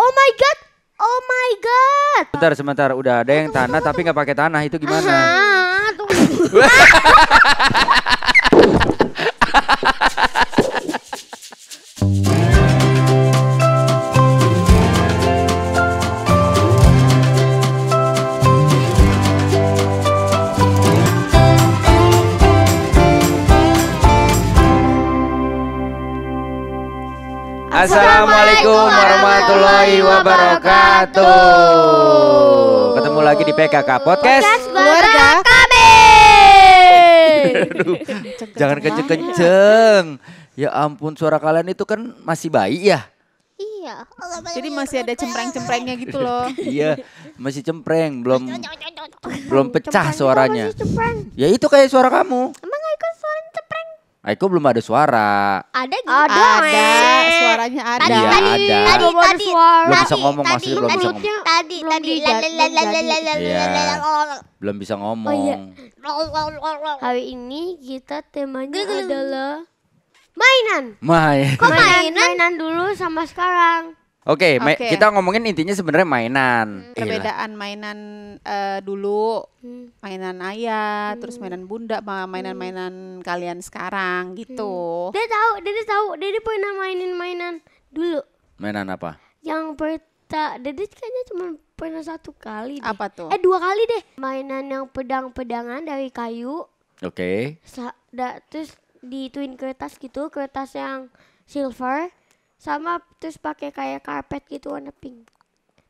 Oh my god. Oh my god. Sebentar sebentar udah ada yang tanah tapi nggak pakai tanah itu gimana? Aha, Assalamualaikum warahmatullahi wabarakatuh. Ketemu lagi di PKK Podcast. Podcast keluarga kami. jangan kenceng-kenceng. Ya ampun, suara kalian itu kan masih bayi ya. Iya. Jadi masih ada cempreng-cemprengnya gitu loh. iya, masih cempreng, belum belum pecah suaranya. Ya itu kayak suara kamu. Aiko belum ada suara. Ada gitu. Ada, ada. suaranya ada. Tadi, ya, tadi, ada. tadi, belum tadi, suara. belum bisa ngomong tadi, masih gitu. iya. belum bisa ngomong. Tadi, oh, tadi, belum bisa ngomong. Hari ini kita temanya adalah mainan. Main. Kok mainan? Mainan dulu sama sekarang. Oke, okay, okay. kita ngomongin intinya sebenarnya mainan. Hmm, perbedaan mainan uh, dulu, hmm. mainan ayah, hmm. terus mainan bunda, mainan-mainan hmm. kalian sekarang hmm. gitu. Hmm. Dia tahu, Dede tahu, Dede pernah mainin mainan dulu. Mainan apa? Yang perta, Dede kayaknya cuma pernah satu kali. Deh. Apa tuh? Eh dua kali deh. Mainan yang pedang-pedangan dari kayu. Oke. Okay. Sa terus dituin kertas gitu, kertas yang silver sama terus pakai kayak karpet gitu warna pink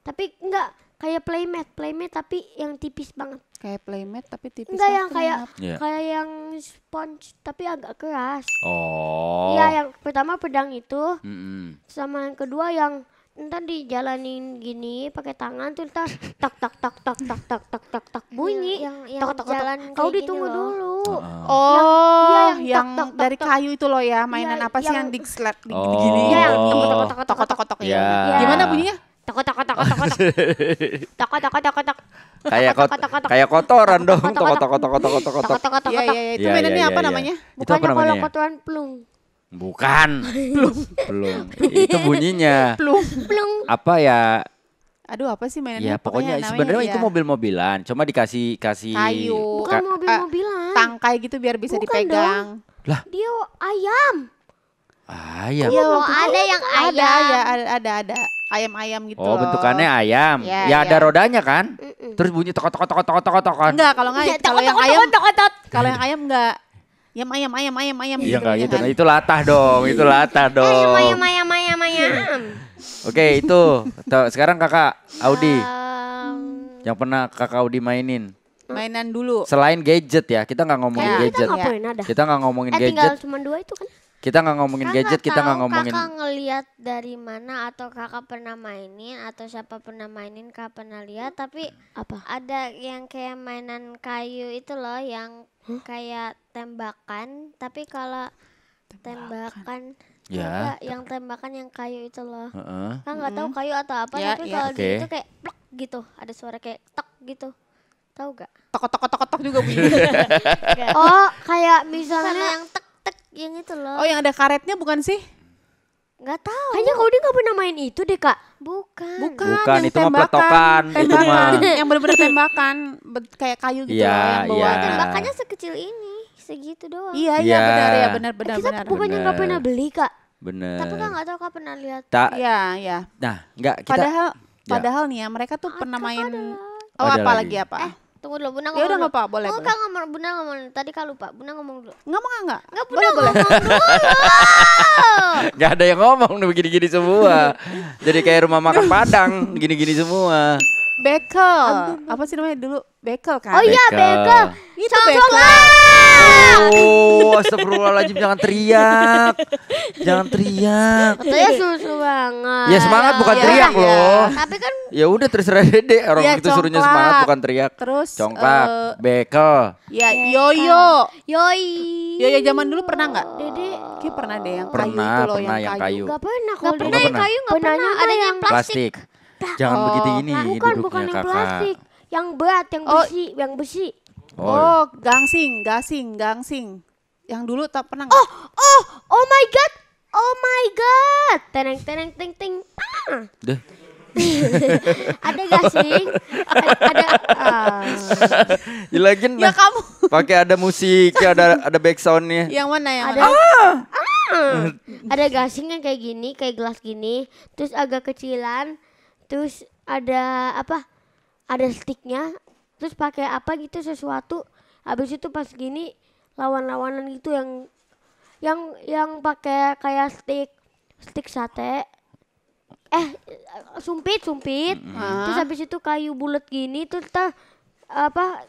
tapi enggak kayak playmat playmat tapi yang tipis banget kayak playmat tapi tipis enggak yang kayak yeah. kayak yang sponge tapi agak keras oh iya yang pertama pedang itu mm -hmm. sama yang kedua yang ntar dijalanin gini pakai tangan tuh ntar tak tak tak tak tak tak tak tak tak bunyi yang, yang tak, tak, jalan tak. kau ditunggu dulu oh yang, ya, yang, yang tak, tak, dari tak, kayu itu loh ya mainan ya, apa sih yang, yang di tak di, oh. gini ya yang tok tok tok tok tok ya. gimana bunyinya tok tok tok tok tok tok tok tok tak kayak tak kayak kotoran dong tok tok tok tok tok tok tok tok tok tak tak apa namanya tak tak tak pelung Bukan. Belum. Belum. Itu bunyinya. Belum. Belum. Apa ya? Aduh apa sih mainannya? Ya pokoknya, sebenarnya ya. itu mobil-mobilan, cuma dikasih kasih kayu, bukan mobil-mobilan. Tangkai gitu biar bisa bukan dipegang. Dong. Lah. Dia ayam. Ayam. Yo iya, ada yang ayam. Ada ya, ada ada, ada. ayam-ayam gitu. Oh, loh. bentukannya ayam. Ya, ya, ya. ada rodanya kan? Mm -mm. Terus bunyi tokot tokot tokot tokot tokot. Enggak, kalau enggak kalau yang ayam tokot tokot. Kalau yang ayam enggak Ayam ayam ayam ayam ayam. Iya enggak gitu. Ya kan? Itu latah dong, itu latah dong. Ayam ayam ayam ayam ayam. Hmm. Oke, itu. Sekarang Kakak Audi. Um, yang pernah Kakak Audi mainin. Mainan dulu. Selain gadget ya, kita nggak ngomongin Kayak gadget. Kita ngapain Kita nggak ngomongin eh, gadget. Tinggal cuma dua itu kan. Kita nggak ngomongin kan gadget, kita nggak ngomongin. Kakak ngelihat dari mana atau kakak pernah mainin atau siapa pernah mainin kakak pernah lihat tapi apa? Ada yang kayak mainan kayu itu loh yang huh? kayak tembakan tapi kalau tembakan, ya enggak, yang tembakan yang kayu itu loh uh -uh. kan nggak tahu hmm. kayu atau apa yeah, tapi yeah. kalau okay. itu kayak plak gitu ada suara kayak tok gitu tahu gak tok tok tok tok juga bunyi oh kayak misalnya Karena yang tek tek yang itu loh oh yang ada karetnya bukan sih Gak tahu. Hanya kau dia gak pernah main itu deh kak. Bukan. Bukan, Bukan yang itu tembakan. mah peletokan. Tembakan. Itu mah. yang benar-benar tembakan kayak kayu gitu yeah, loh yang bawa. Yeah. Iya. Tembakannya sekecil ini, segitu doang. Iya iya yeah. benar ya benar benar. kita bukannya gak pernah beli kak. Bener. Tapi kan nggak tahu kak pernah lihat. Tak. Iya iya. Nah nggak kita. Padahal ya. padahal nih ya mereka tuh Atau ah, pernah main. Ada. Oh apa lagi apa? Eh Tunggu dulu, Bunda ya ngomong. Ya udah enggak apa, boleh. enggak ngomong, Bunda ngomong. Tadi kan lupa. Bunda ngomong dulu. Enggak mau enggak? Enggak, Bunda boleh, ngomong dulu. Enggak ada yang ngomong begini-gini semua. Jadi kayak rumah makan Padang, gini-gini semua bekel. Apa sih namanya dulu? Bekel kan? Oh iya bekel. Itu bekel. Oh, astagfirullahaladzim jangan teriak. Jangan teriak. Katanya susu banget. Ya semangat bukan ya, teriak ya. loh. Tapi kan Ya udah terserah Dede orang ya, itu congklak. suruhnya semangat bukan teriak. Terus congklak, uh, eh, bekel. Ya yoyo. Yoi. Yoyo zaman dulu pernah nggak? Dede kayak pernah deh yang pernah, kayu itu loh pernah yang kayu. Yang kayu. Gak pernah, gak pernah, pernah yang kayu, gak pernah, pernah. ada yang plastik. plastik. Jangan oh. begitu ini nah, bukan, bukan yang plastik, yang berat, yang oh. besi, yang besi. Oh, oh gangsing, gasing, gangsing. Yang dulu tak pernah. Oh, oh, oh my god, oh my god. Teneng, teneng, ting, ting. Ah. Duh. ada gasing sih? Ada, ada uh... ya, ya kamu. Pakai ada musik, ada ada back Yang mana yang ada? Mana? Ah! ada gasing yang kayak gini, kayak gelas gini, terus agak kecilan, terus ada apa ada sticknya terus pakai apa gitu sesuatu habis itu pas gini lawan-lawanan gitu yang yang yang pakai kayak stick stick sate eh sumpit sumpit mm -hmm. terus ah. habis itu kayu bulat gini terus ta, apa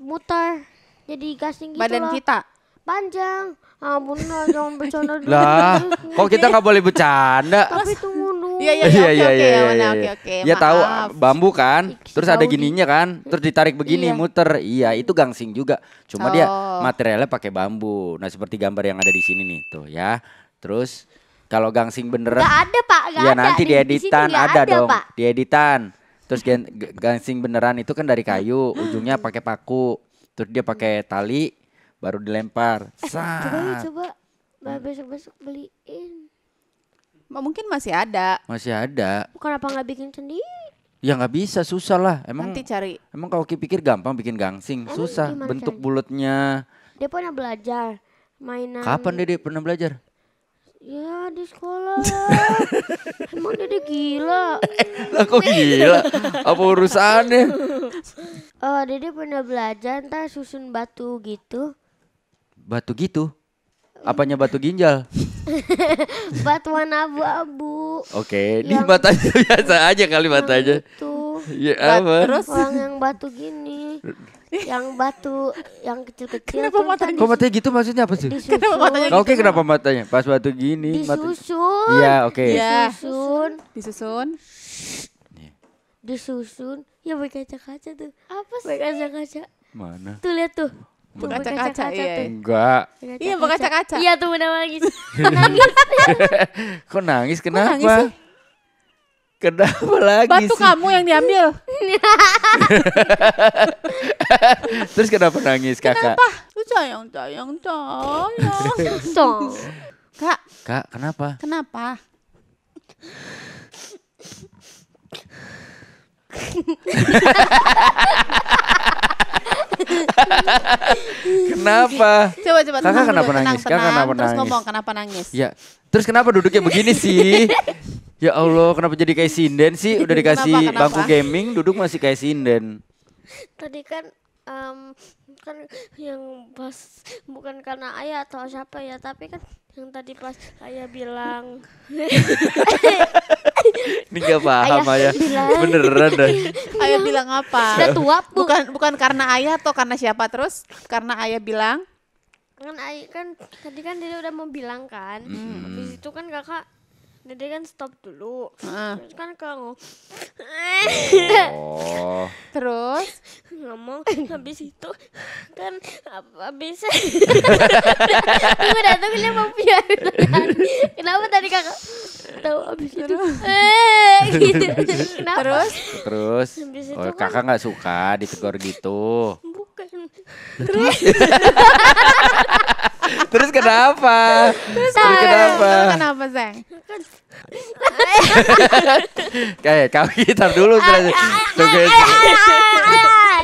muter jadi gasing gitu badan loh. kita panjang ampun ah, jangan bercanda dulu lah kok kita nggak boleh bercanda tapi tunggu Iya iya iya iya oke iya, oke iya, iya, oke. Ya tahu bambu kan, terus ada gininya kan, terus ditarik begini iya. muter. Iya, itu gangsing juga. Cuma oh. dia materialnya pakai bambu. Nah, seperti gambar yang ada di sini nih tuh ya. Terus kalau gangsing beneran Gak ada, Pak. Gak ya ada. nanti di editan ada, ada dong. Pak. Di editan. Terus gangsing beneran itu kan dari kayu, ujungnya pakai paku. Terus dia pakai tali baru dilempar. Eh, coba coba besok-besok beliin. Mungkin masih ada. Masih ada. apa nggak bikin sendiri? Ya nggak bisa, susah lah. Emang nanti cari. Emang kalau pikir gampang bikin gangsing, emang susah. Bentuk cari? bulatnya. Dia pernah belajar mainan. Kapan Dede pernah belajar? Ya di sekolah emang Dede gila. lah kok gila? Apa urusannya? Oh, eh, Dede pernah belajar entah susun batu gitu. Batu gitu? Apanya batu ginjal? Batuan abu-abu. Oke, okay. di matanya biasa aja kali matanya. Itu. Ya apa? Terus orang yang batu gini. yang batu yang kecil-kecil kenapa matanya kok matanya gitu maksudnya apa sih kenapa matanya oke okay, gitu, kenapa matanya pas batu gini disusun iya oke okay. ya. disusun disusun iya. disusun ya pakai kaca-kaca tuh apa sih pakai kaca-kaca mana tuh lihat tuh bekaca kaca iya. Enggak. Iya, iya bekaca kaca Iya tuh udah nangis. Kok nangis kenapa? Kok nangis sih? Kenapa lagi Batu sih? kamu yang diambil. Terus kenapa nangis kakak? Kenapa? Lu sayang, sayang. Sayang. Kak. Kak, kenapa? Kenapa? kenapa? Coba coba Kakak tenang kenapa dulu, nangis? Tenang, Kakak kenapa terus nangis? ngomong kenapa nangis? Ya. Terus kenapa duduknya begini sih? ya Allah, kenapa jadi kayak sinden sih? Udah dikasih kenapa, kenapa? bangku gaming, duduk masih kayak sinden. Tadi kan um, kan yang pas bukan karena ayah atau siapa ya tapi kan yang tadi pas ayah bilang ini gak paham ayah, ayah. Bilang, beneran dah ayah bilang apa tua bukan bukan karena ayah atau karena siapa terus karena ayah bilang kan ayah kan tadi kan dia udah mau bilang kan mm. habis itu kan kakak jadi nah, kan stop dulu. Uh. Terus kan kamu. Oh. Terus ngomong habis itu kan apa bisa? Gue datang dia mau Kenapa tadi kakak tahu habis itu? Eh, gitu. Kenapa? Terus? Terus. Habis itu oh, kan kakak nggak kan, suka ditegur gitu. Terus Terus kenapa? Terus, Terus kenapa? Terus kenapa, Zeng? Kayak kau gitar dulu terus. Tunggu.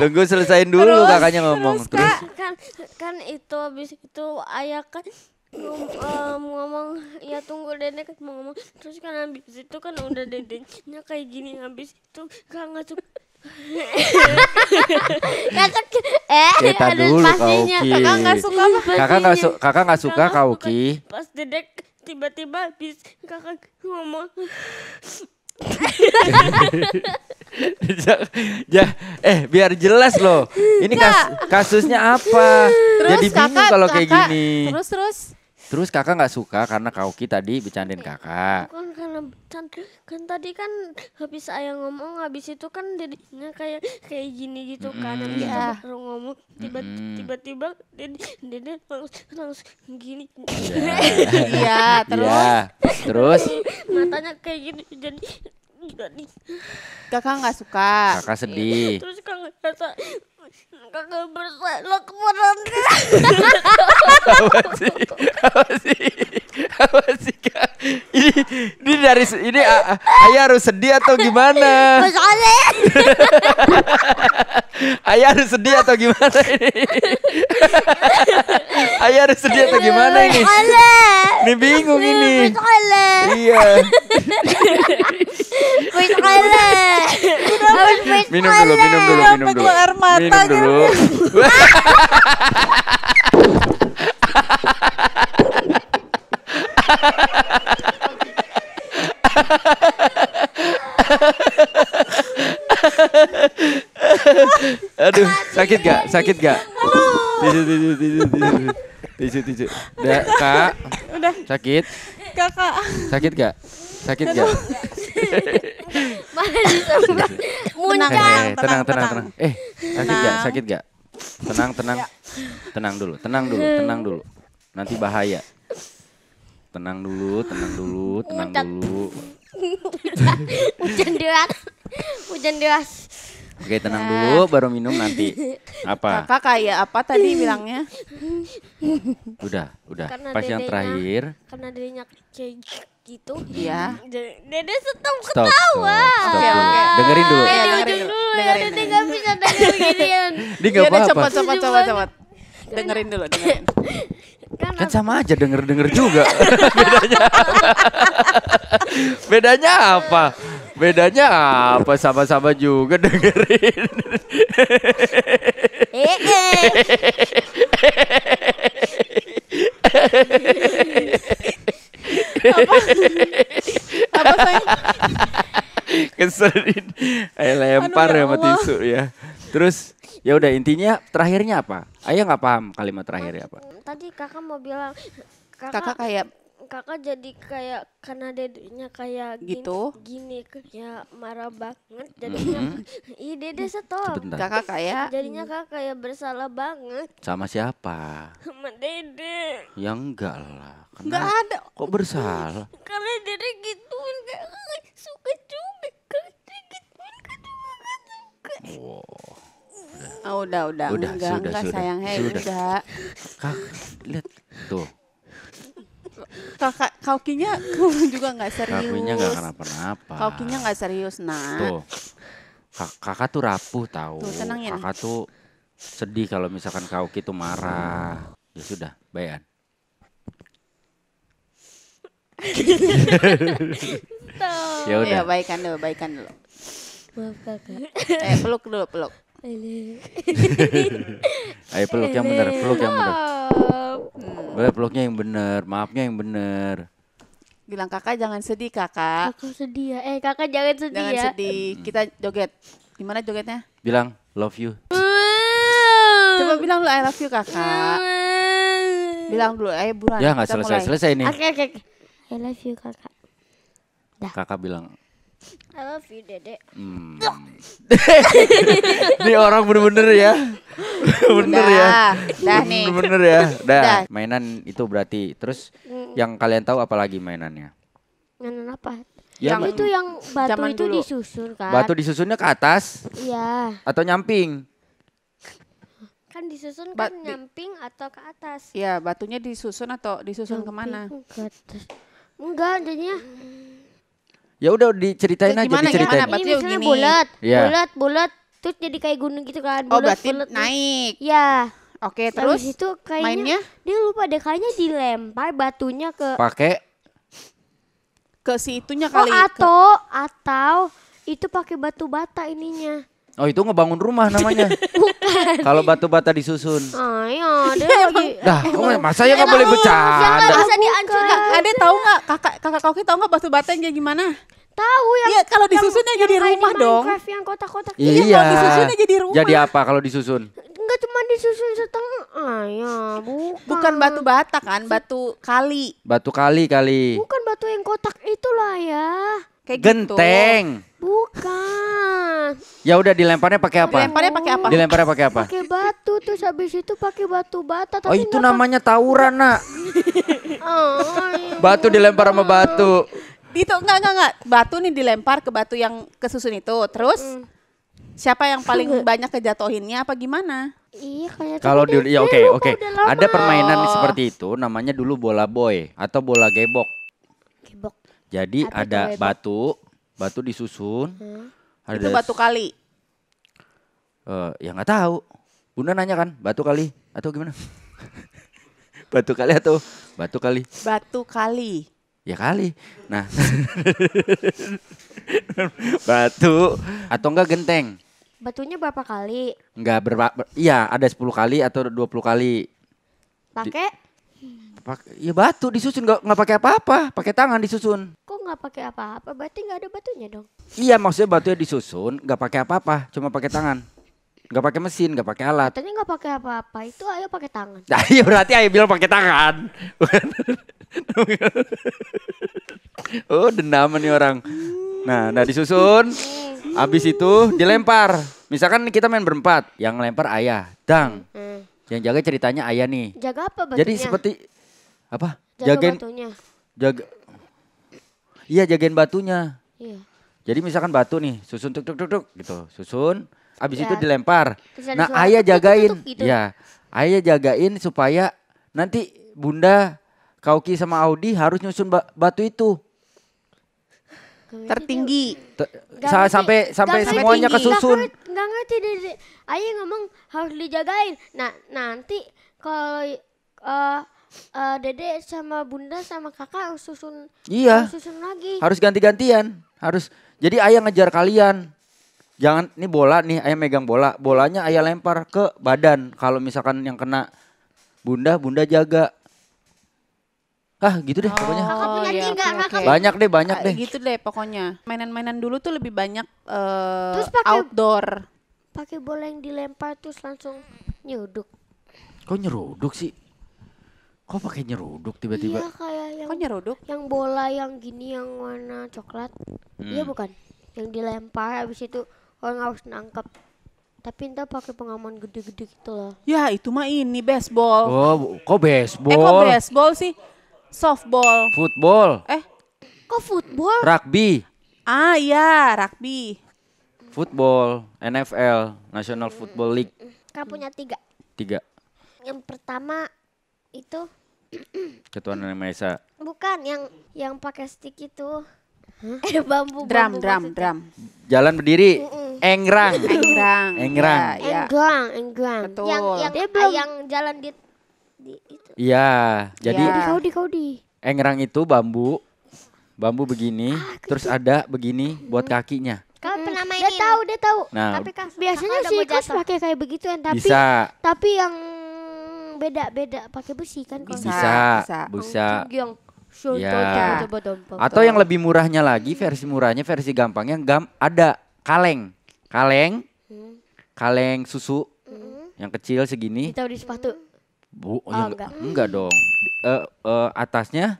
Tunggu selesain dulu terus, kakaknya ngomong. Terus, terus. Kan, kan itu habis itu ayah kan um, ngomong ya tunggu dedek kan mau ngomong terus kan habis itu kan udah dedeknya kayak gini habis itu nggak ngasuk Nah, kan eh, kakak eh Cerita dulu pastinya. Kauki. Kakak nggak suka Kakak nggak suka kakak nggak suka kakak Kauki. Pas dedek tiba-tiba bis kakak ngomong. ya, eh biar jelas loh. Ini kas, kasusnya apa? Terus Jadi bingung kalau kayak gini. Terus terus Terus kakak nggak suka karena Kauki tadi bercandain kakak. Bukan karena bercanda. Kan tadi kan habis ayah ngomong habis itu kan jadinya kayak kayak gini gitu mm -hmm. kan. Habis yeah. baru ngomong hmm. tiba-tiba dede dede langsung, langsung gini. Iya yeah. Iya. terus. Yeah. Terus. Matanya kayak gini jadi gila nih. Kakak nggak suka. Kakak sedih. Terus kakak kata Kakak bersalah kepada Apa sih? Apa sih? Apa sih kak? Ini, ini dari ini a, ayah harus sedih atau gimana? ayah harus sedih atau gimana ini? ayah harus sedih atau gimana ini? Ini bingung ini. Iya. Bersalah. Harus minum dulu, minum dulu, minum dulu. mata minum dulu. Aduh, sakit gak? Sakit gak? Tisu, tisu, tisu, tisu. Tisu, tisu. Da, kak. Udah. Sakit? Kakak. Sakit gak? Sakit gak? Iya tenang, eh, Tenang, tenang, tenang, tenang, tenang. Eh, sakit gak? Sakit gak? Tenang, tenang. Ya. Tenang dulu, tenang dulu, hmm. tenang dulu. Nanti bahaya. Tenang dulu, tenang dulu, tenang dulu. Hujan deras. Hujan deras. Oke tenang nah. dulu baru minum nanti. Apa? apa kayak apa tadi bilangnya? Udah, udah. Karena Pas yang terakhir. Karena dirinya kecil gitu. Iya. Dede stop, ketawa. Stop, stop, okay, okay. Dengerin dulu. Dede ya, dengerin dulu. Dengerin, Dede dengerin. bisa dengerin. Iya, dengerin. Dengerin. Dengerin. apa Dengerin. Cepat cepat cepat cepat. Dengerin dulu, kan dengerin. Kan, kan sama aja denger-denger juga. Bedanya apa? Bedanya apa? Bedanya apa sama-sama juga dengerin. Hehehe apa? apa sayang? Keselin. lempar ya sama tisu ya. Terus ya udah intinya terakhirnya apa? Ayah nggak paham kalimat terakhirnya apa? Tadi kakak mau bilang kakak kayak kakak jadi kayak karena dedeknya kayak gini, gitu gini kayak marah banget jadinya mm-hmm. ih dede stop kakak kayak jadinya kakak kayak bersalah banget sama siapa sama dede Yang enggak lah karena enggak ada kok bersalah karena dede gitu gak suka juga kakak gituin enggak suka wow. Oh, udah, udah, udah, enggak, sudah, enggak, sudah, sayang, hei, sudah. udah. Kak, lihat tuh, kakak kaukinya juga nggak serius. Kaukinya nggak kenapa-napa. Kaukinya nggak serius, nah. Tuh, Kak, kakak tuh rapuh tahu. Tuh, ya, Kakak tuh sedih kalau misalkan kauki tuh marah. Ya sudah, bayan. ya udah. Ya baikan dulu, baikan dulu. Maaf kakak. Eh peluk dulu, peluk. Ayo peluk yang benar, peluk yang benar siap. Hmm. Boleh peluknya yang bener, maafnya yang bener. Bilang kakak jangan sedih kakak. Kakak sedih ya. Eh kakak jangan sedih jangan ya. Jangan sedih. Kita joget. Gimana jogetnya? Bilang love you. Coba bilang lu I love you kakak. Bilang dulu, ayo eh, buruan. Ya nggak selesai selesai ini. Oke okay, oke. Okay. I love you kakak. Dah. Kakak bilang I love you, Dede. Hmm. Ini orang bener-bener ya. bener ya. Dah nih. Bener ya. Dah. Mainan itu berarti. Terus hmm. yang kalian tahu apalagi mainannya? Mainan apa? Ya, yang itu yang batu Zaman itu dulu. disusun kan. Batu disusunnya ke atas? Iya. Atau nyamping? Kan disusun ba kan di nyamping atau ke atas? Iya, batunya disusun atau disusun nyamping kemana? Ke atas. Enggak, jadinya. Hmm. Ya udah diceritain aja gimana, diceritain. Gimana? Ini misalnya bulat, iya. bulat, bulat, terus jadi kayak gunung gitu kan. Oh, bulat, oh berarti bulat, naik. Iya. Oke, okay, terus itu kayaknya mainnya? dia lupa deh kayaknya dilempar batunya ke pakai ke si itunya oh, kali. Oh, atau ke... atau itu pakai batu bata ininya. Oh itu ngebangun rumah namanya. Bukan. Kalau batu bata disusun. Ayo, oh, ada iya, lagi. Dah, kok masa ya nggak boleh bercanda? bisa dihancurkan. Ada tahu nggak kakak kakak kau tahu nggak batu bata yang kayak gimana? Tahu ya. Iya, kalau disusunnya jadi rumah dong. yang kotak-kotak. Iya, gitu. iya, kalau disusunnya jadi rumah. Jadi apa kalau disusun? Enggak cuma disusun setengah. Ayo, ah, ya, bukan. Bukan batu bata kan, batu kali. Batu kali kali. Bukan batu yang kotak itulah ya. Kayak gitu. Genteng. Bukan. Ya udah dilemparnya pakai apa? Dilemparnya pakai apa? Dilemparnya pakai apa? Pakai batu terus habis itu pakai batu bata tapi Oh, itu namanya tawuran, Nak. Oh. batu dilempar sama batu. Itu enggak enggak enggak. Batu nih dilempar ke batu yang kesusun itu. Terus hmm. siapa yang paling banyak kejatuhinnya apa gimana? Iya, kayak kalau dulu ya oke oke. Ada permainan oh. seperti itu namanya dulu bola boy atau bola gebok. Gebok. Jadi Apa ada gebok? batu, batu disusun. Hmm. Ada itu batu kali. Uh, ya nggak tahu. Bunda nanya kan, batu kali atau gimana? batu kali atau batu kali? Batu kali. Ya kali. Nah. batu atau enggak genteng? Batunya berapa kali? Enggak berapa iya ada sepuluh kali atau dua puluh kali. Pakai Iya ya batu disusun nggak nggak pakai apa-apa, pakai tangan disusun. Kok nggak pakai apa-apa? Berarti nggak ada batunya dong? Iya maksudnya batunya disusun, nggak pakai apa-apa, cuma pakai tangan. Gak pakai mesin, gak pakai alat. Katanya gak pakai apa-apa, itu ayo pakai tangan. Nah, iya berarti ayo bilang pakai tangan. oh dendam nih orang. Nah, nah disusun, habis itu dilempar. Misalkan kita main berempat, yang lempar ayah, dang. Hmm. Yang jaga ceritanya ayah nih. Jaga apa batunya? Jadi seperti apa? Jaga jagain batunya. Jaga Iya, jagain batunya. Iya. Jadi misalkan batu nih, susun tuk tuk tuk, tuk gitu, susun. Abis ya. itu dilempar. Nah ayah jagain, tuk, gitu. Iya. ayah jagain supaya nanti bunda Kauki sama Audi harus nyusun ba batu itu. Tertinggi. Ter sampai sampai semuanya kesusun nggak ngerti dede ayah ngomong harus dijagain nah nanti kalau uh, uh, dede sama bunda sama kakak harus susun iya harus susun lagi harus ganti-gantian harus jadi ayah ngejar kalian jangan ini bola nih ayah megang bola bolanya ayah lempar ke badan kalau misalkan yang kena bunda bunda jaga Ah gitu deh oh, pokoknya. Kakak punya iya, tiga, Okay. Banyak deh, banyak deh. Gitu deh pokoknya. Mainan-mainan dulu tuh lebih banyak uh, terus pake, outdoor. Pakai bola yang dilempar terus langsung nyuduk. Kok nyeruduk sih? Kok pakai nyeruduk tiba-tiba? Iya kayak yang Kok nyeruduk? Yang bola yang gini yang warna coklat. Hmm. Iya bukan? Yang dilempar habis itu orang harus nangkep tapi entah pakai pengaman gede-gede gitu loh. Ya itu mah ini baseball. Oh, kok baseball? Eh kok baseball sih? Softball. Football. Eh, kok football? Rugby. Ah iya, rugby. Football, NFL, National hmm. Football League. Kamu punya tiga. Tiga. Yang pertama itu yang Mesa. Bukan yang yang pakai stick itu. Eh bambu, drum, bambu drum, maksudnya. drum. Jalan berdiri. Mm -mm. Engrang. Engrang. Engrang. Ya, ya. Engrang, engrang. Betul. Yang yang, yang jalan di Iya, jadi ya. kaudi kaudi. Engrang itu bambu, bambu begini, ah, terus ada begini buat hmm. kakinya. Kau hmm. pernah mainin. Dia tahu, dia tahu. Nah, tapi kan biasanya sih kus pakai kayak begituan tapi bisa. tapi yang beda-beda pakai besi kan bisa, bisa, bisa. Bisa. Oh, ya. Iya. Atau yang lebih murahnya lagi, versi murahnya, versi gampangnya gam ada kaleng. Kaleng. Hmm. Kaleng susu hmm. yang kecil segini. Ditaruh di sepatu. Bu, oh, oh ya enggak. enggak. dong. Uh, uh, atasnya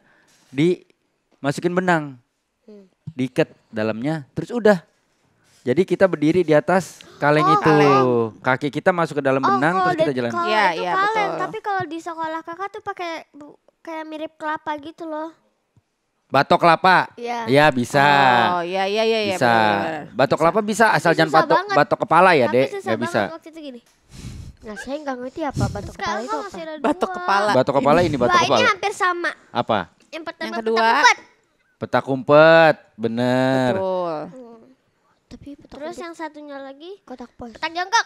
dimasukin benang. Hmm. Diket dalamnya, terus udah. Jadi kita berdiri di atas kaleng oh, itu. Kaleng. Kaki kita masuk ke dalam oh, benang oh, terus kita jalan. Iya, iya betul. Tapi kalau di sekolah Kakak tuh pakai kayak mirip kelapa gitu loh. Batok kelapa. Iya. Ya bisa. Oh, iya iya iya, iya Bisa. Ya, bener, Batok bisa. kelapa bisa asal jangan batok banget. batok kepala ya, Dek. Enggak bisa. Waktu itu gini. Nah saya nggak ngerti apa batok Sekarang kepala itu apa. Batok kepala. Batok kepala ini batok kepala. Ini hampir sama. Apa? Yang pertama yang kedua. Petak kumpet. Hmm. Petak bener. Tapi Terus yang satunya lagi kotak pos. Petak jongkok.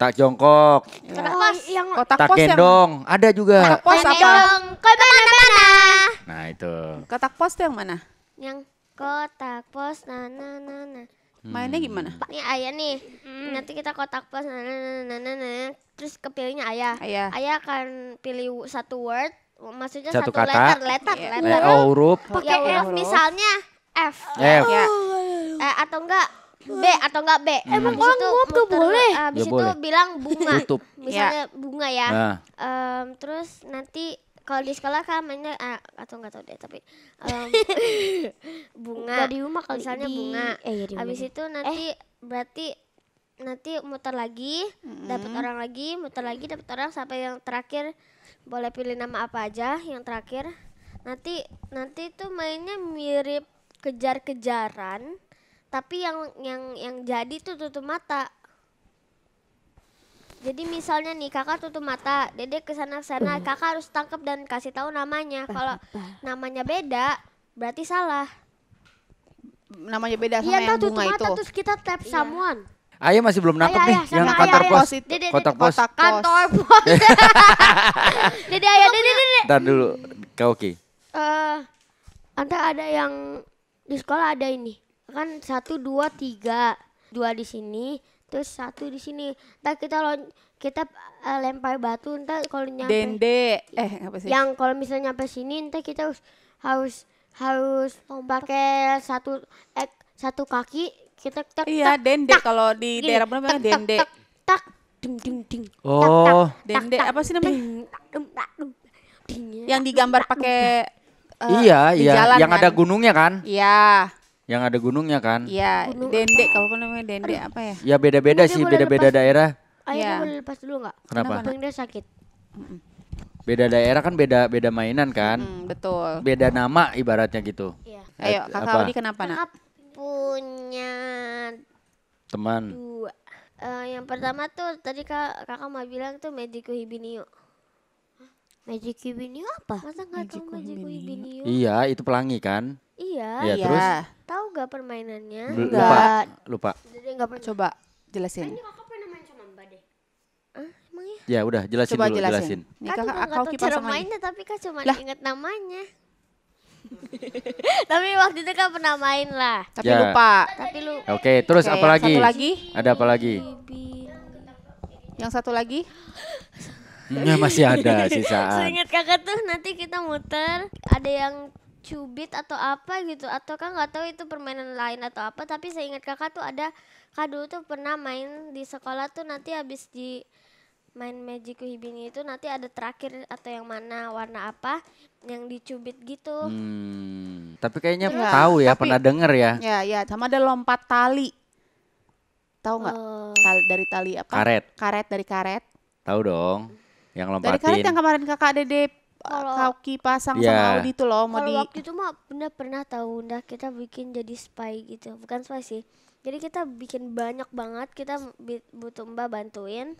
Tak jongkok. Kotak oh, pos. Yang kotak pos gendong. Ada juga. Kotak pos apa? Kotak mana-mana. Nah itu. Kotak pos tuh yang mana? Yang kotak pos na na na na. Mainnya gimana? Ini ayah nih. Hmm. Nanti kita kotak plus nah, nah, nah, nah, terus kepilihnya ayah. Ayah. Ayah akan pilih satu word, maksudnya satu, satu kata. letter, letter, yeah. letter. Oh, huruf. Pakai ya, F misalnya F. F. Ya. Eh, atau enggak B atau enggak B. Hmm. Emang orang nguap gak boleh. Habis itu bilang bunga. Tutup. Misalnya bunga ya. Um, terus nanti kalau di sekolah kan mainnya uh, atau nggak tahu deh tapi um, bunga di rumah kalau misalnya di, bunga eh, ya di habis itu eh. nanti eh. berarti nanti muter lagi mm-hmm. dapat orang lagi muter lagi dapat orang sampai yang terakhir boleh pilih nama apa aja yang terakhir nanti nanti itu mainnya mirip kejar-kejaran tapi yang yang yang jadi tuh tutup mata jadi misalnya nih kakak tutup mata, dede kesana sana, uh. kakak harus tangkap dan kasih tahu namanya. Kalau namanya beda, berarti salah. Namanya beda sama iya, yang bunga mata, itu. Iya, terus kita tap iya. someone. Ayo masih belum nangkep nih ayah, yang ayah, kantor ayah, pos. Ayah, dede, kotak pos. Kotak kantor pos. dede ayah, dede, dede. Ntar dulu, kau oke. Uh, anta ada yang di sekolah ada ini. Kan satu, dua, tiga. Dua di sini, terus satu di sini. Ntar kita lo kita uh, lempar batu ntar kalau nyampe dende eh apa sih? Yang kalau misalnya nyampe sini ntar kita harus harus harus pakai satu eh, satu kaki kita tek, iya tak, dende kalau di gini, daerah mana dende tak, tak ding ding ding oh dende apa sih namanya yang digambar pakai uh, iya iya jalan, yang kan? ada gunungnya kan iya yang ada gunungnya kan? Iya, dendek kalau namanya dendek apa ya? Ya beda-beda sih, beda-beda daerah. Ayo ya. boleh lepas dulu nggak? Kenapa? Kenapa? dia sakit. Beda daerah kan beda beda mainan kan? Hmm, betul. Beda nama ibaratnya gitu. Iya. Eh, Ayo, Kakak Audi kenapa, Nak? punya teman. Dua. Uh, yang pertama tuh tadi kak, kakak mau bilang tuh Medico Hibinio. Magic ini apa? Masa nggak tahu Magic ini? Iya, itu pelangi kan? Iya. Iya. iya. Terus? Tahu nggak permainannya? Lupa. Lupa. Jadi nggak pernah. Coba jelasin. Ini kakak pernah main sama Mbak deh. Ah, emang ya? Ya udah, jelasin Coba dulu, jelasin. jelasin. Kak, kakak, nggak tahu cara mainnya, tapi kak cuma inget namanya. tapi waktu itu kan pernah main lah. Tapi ya. lupa. Tapi lupa. Oke, okay, terus okay, apa lagi? Satu lagi? Ada apa lagi? Yang satu lagi? Nah, masih ada sisaan. Seingat kakak tuh nanti kita muter, ada yang cubit atau apa gitu atau kan nggak tahu itu permainan lain atau apa tapi saya ingat kakak tuh ada dulu tuh pernah main di sekolah tuh nanti habis di main magic hibing itu nanti ada terakhir atau yang mana warna apa yang dicubit gitu hmm, tapi kayaknya ya, tahu ya tapi, pernah denger ya ya ya sama ada lompat tali tahu nggak uh, oh. tali dari tali apa karet karet dari karet tahu dong yang lompatin. Dari karet yang kemarin kakak dede eh, kalau pasang yeah. sama Audi itu loh mau di waktu itu mah bunda pernah tahu bunda kita bikin jadi spy gitu bukan spy sih jadi kita bikin banyak banget kita butuh mbak bantuin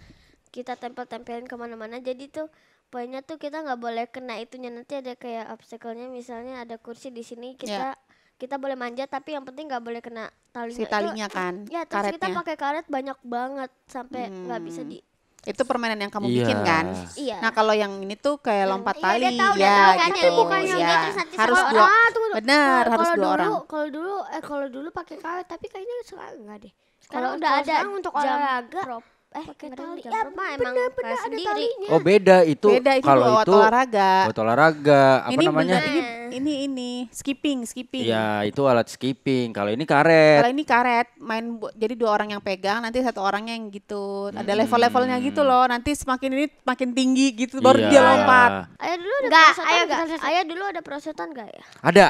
kita tempel-tempelin kemana-mana jadi tuh poinnya tuh kita nggak boleh kena itunya nanti ada kayak obstacle-nya misalnya ada kursi di sini iya. kita yeah. kita boleh manjat tapi yang penting nggak boleh kena talinya si talinya itu, kan ya terus karetnya. kita pakai karet banyak banget sampai nggak hmm. bisa di itu permainan yang kamu yeah. bikin iya. kan? Iya. Nah, kalau yang ini tuh kayak iya, lompat iya, tali tahu, ya tahu, kan, gitu. Kan, bukannya ya. Nanti harus dua. dua. Ah, tunggu, benar, harus dua dulu, orang. Kalau dulu eh kalau dulu pakai karet, tapi kayaknya sekarang enggak deh. Kalau udah ada untuk olahraga eh pakai tali ya, ya, apa emang pernah ada sendiri. Talinya. Oh beda itu. Beda itu kalau itu olahraga. Buat olahraga apa ini namanya? Bener, ini, ini ini skipping skipping. Ya itu alat skipping. Kalau ini karet. Kalau ini karet main jadi dua orang yang pegang nanti satu orangnya yang gitu. Ada hmm. level-levelnya gitu loh. Nanti semakin ini makin tinggi gitu baru iya. dia lompat. Ayah dulu ada Nggak, perosotan. Ayah, ayah dulu ada perosotan gak ya? Ada.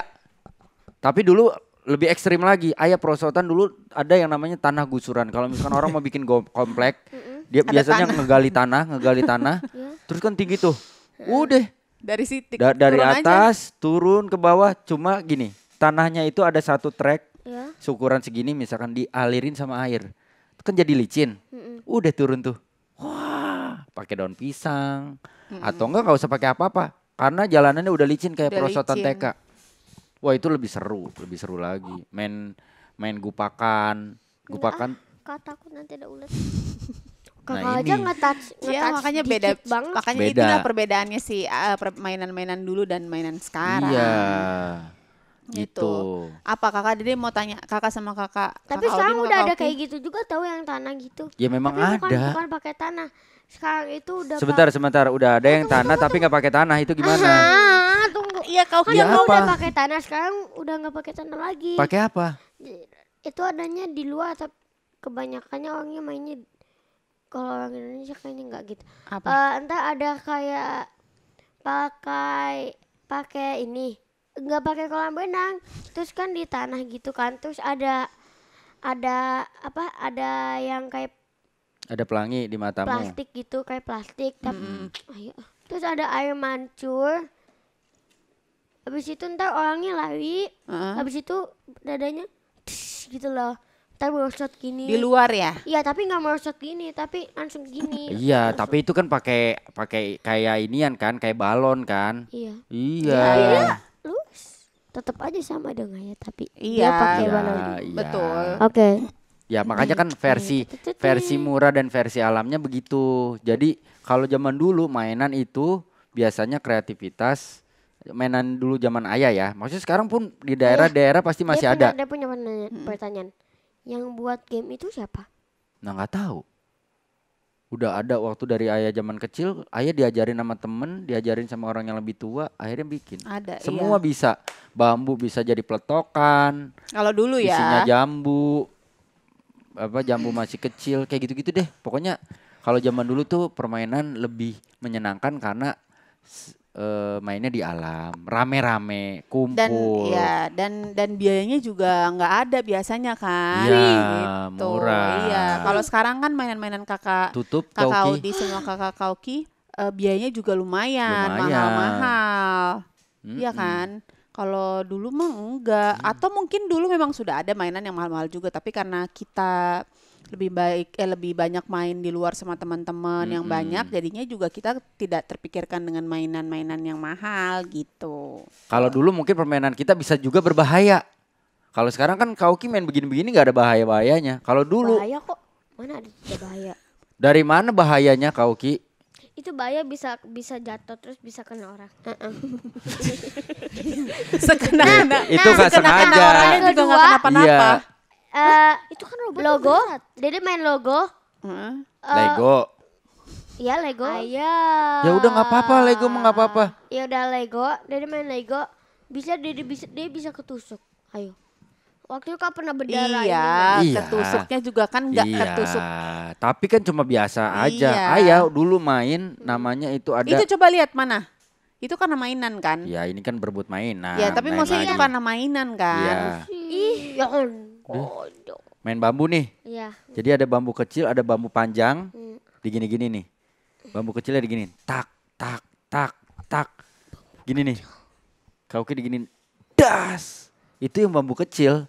Tapi dulu lebih ekstrim lagi. Ayah iya, perosotan dulu ada yang namanya tanah gusuran. Kalau misalkan orang mau bikin komplek, dia ada biasanya tanah. ngegali tanah, ngegali tanah. Ya. terus kan tinggi tuh. Udah. Dari situ. Da dari turun atas aja. turun ke bawah. Cuma gini, tanahnya itu ada satu trek. Ya. Syukuran segini misalkan dialirin sama air. Kan jadi licin. Mm Udah turun tuh. Wah, pakai daun pisang. Atau enggak nggak usah pakai apa-apa. Karena jalanannya udah licin kayak udah perosotan licin. TK Wah itu lebih seru, lebih seru lagi. Main main gupakan, iya, gupakan. Ah, kataku nanti ada ulat. Kakak nah aja nggak touch, ya, makanya beda banget. Makanya beda. itulah perbedaannya sih uh, eh, permainan-mainan dulu dan mainan sekarang. Iya. Gitu. gitu. Apa kakak jadi mau tanya kakak sama kakak? Tapi kakak sekarang udah ada kayak gitu juga tahu yang tanah gitu. Ya memang Tapi ada. Bukan, bukan pakai tanah sekarang itu udah Sebentar, pa- sebentar. Udah ada yang tanah tapi nggak pakai tanah itu gimana? Aha, tunggu. Iya, kau kan ya udah pakai tanah sekarang udah nggak pakai tanah lagi. Pakai apa? Itu adanya di luar tapi kebanyakannya orangnya mainnya kalau orang Indonesia kayaknya nggak gitu. Apa? Uh, eh, entah ada kayak pakai pakai ini nggak pakai kolam renang terus kan di tanah gitu kan terus ada ada apa ada yang kayak ada pelangi di matamu. Plastik gitu kayak plastik tapi mm -hmm. terus ada air mancur. Habis itu ntar orangnya lari. Uh-huh. Habis itu dadanya tsh, gitu loh. Ntar merosot gini. Di luar ya? Iya, tapi nggak merosot gini, tapi langsung gini. iya, tapi itu kan pakai pakai kayak inian kan, kayak balon kan? Iya. Iya. iya. Lu tetap aja sama dong ya, tapi iya, dia pakai iya, balon. Iya. Betul. Oke. Okay. Ya makanya kan versi versi murah dan versi alamnya begitu. Jadi kalau zaman dulu mainan itu biasanya kreativitas mainan dulu zaman ayah ya. Maksudnya sekarang pun di daerah-daerah pasti masih ya, ada. Ada punya pertanyaan. Yang buat game itu siapa? Nah nggak tahu. Udah ada waktu dari ayah zaman kecil, ayah diajarin sama temen, diajarin sama orang yang lebih tua, akhirnya bikin. Ada. Semua iya. bisa. Bambu bisa jadi peletokan. Kalau dulu ya. Isinya jambu apa jambu masih kecil kayak gitu-gitu deh. Pokoknya kalau zaman dulu tuh permainan lebih menyenangkan karena uh, mainnya di alam, rame-rame, kumpul. Dan ya, dan dan biayanya juga nggak ada biasanya kan. Iya, gitu. murah. Iya, kalau sekarang kan mainan-mainan kakak tutup kakak kauki. Audi semua kakak kauki uh, biayanya juga lumayan, mahal-mahal. Mm -mm. kan? Kalau dulu mah enggak hmm. atau mungkin dulu memang sudah ada mainan yang mahal-mahal juga tapi karena kita lebih baik eh lebih banyak main di luar sama teman-teman hmm. yang banyak jadinya juga kita tidak terpikirkan dengan mainan-mainan yang mahal gitu. Kalau dulu mungkin permainan kita bisa juga berbahaya. Kalau sekarang kan Kauki main begini-begini nggak ada bahaya-bahayanya. Kalau dulu Bahaya kok. Mana ada bahaya? Dari mana bahayanya Kauki? itu bahaya bisa bisa jatuh terus bisa kena orang. sekena nah, nah, Itu nggak nah, sengaja. Orangnya juga nggak kenapa-napa. Iya. Uh, itu kan robot logo. Berat. Dede main logo. Uh, Lego. Iya Lego. Ayah. Ya udah nggak apa-apa Lego mah nggak apa-apa. Ya udah Lego. Dede main Lego. Bisa Dede bisa dia bisa ketusuk. Ayo. Waktu itu kan pernah berdarah. Iya, iya. ketusuknya juga kan nggak iya, ketusuk. Tapi kan cuma biasa aja. Iya. Ayah dulu main namanya itu ada. Itu coba lihat mana? Itu karena mainan kan? Ya ini kan berbuat mainan. Ya tapi main maksudnya itu karena mainan kan? Iya. Ih, ya Main bambu nih. Iya. Jadi ada bambu kecil, ada bambu panjang. Hmm. Digini-gini nih. Bambu kecilnya digini. Tak, tak, tak, tak. Gini nih. Kauki digini. Das. Itu yang bambu kecil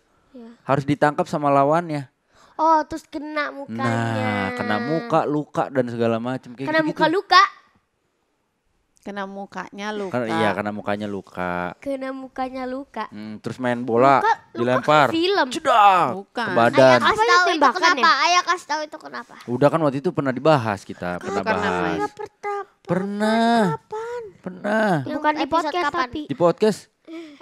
harus ditangkap sama lawannya. Oh, terus kena mukanya. Nah, kena muka, luka dan segala macam kayak Kena gitu, muka luka. Kena mukanya luka. Kena, iya, kena mukanya luka. Kena mukanya luka. Hmm, terus main bola luka, luka dilempar. Film. Cedak. Bukan. Ke badan. Ayah kasih tahu itu kenapa? Ya? Ayah kasih tahu itu kenapa? Udah kan waktu itu pernah dibahas kita, Kau oh, pernah bahas. Enggak pernah. Pernah. Kapan? Pernah. Bukan di podcast kapan? tapi. Di podcast?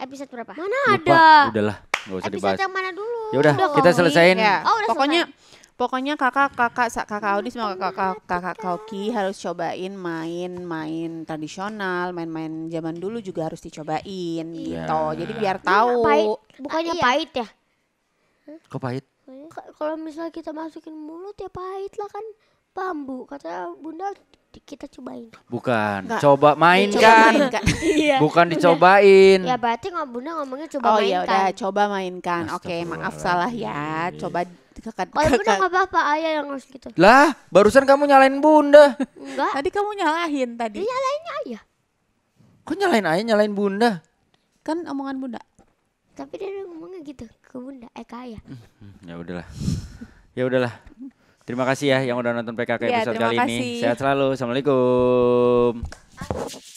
Episode berapa? Mana Lupa. ada? Udahlah. Gak usah dibahas. yang mana dulu? Ya udah, kita selesaiin. Ya. Oh, udah Pokoknya selesai pokoknya kakak kakak kakak Audi sama kakak kakak Kauki harus cobain main-main tradisional, main-main zaman dulu juga harus dicobain yeah. gitu. Jadi biar tahu. Pahit, bukannya ya? pahit ya? Kok pahit? Kalau misalnya kita masukin mulut ya pahit lah kan bambu. katanya bunda kita cobain. Bukan, Nggak. coba mainkan. Iya. Bukan dicobain. Ya berarti nggak bunda ngomongnya coba oh, ya mainkan. Oh ya udah, coba mainkan. Oke, okay, maaf salah ya. Coba kakak Kalau bunda nggak apa-apa ayah yang harus gitu. Lah, barusan kamu nyalain bunda. Enggak. Tadi kamu nyalahin tadi. Dia nyalainnya ayah. Kok nyalain ayah, nyalain bunda? Kan omongan bunda. Tapi dia ngomongnya gitu ke bunda, eh ke ayah. Hmm, hmm, ya udahlah. Ya udahlah. Terima kasih ya yang udah nonton PKK ya, episode kali kasih. ini. Sehat selalu. Assalamualaikum.